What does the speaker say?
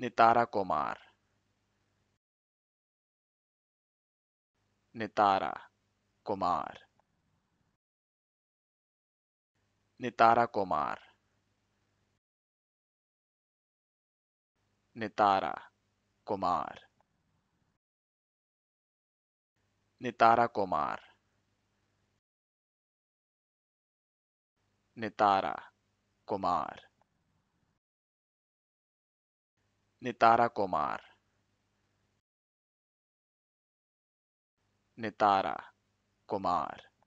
Nitara Kumar Nitara Kumar Nitara Kumar Nitara Kumar Nitara Kumar Nitara Kumar Nitara Kumar Nitara Kumar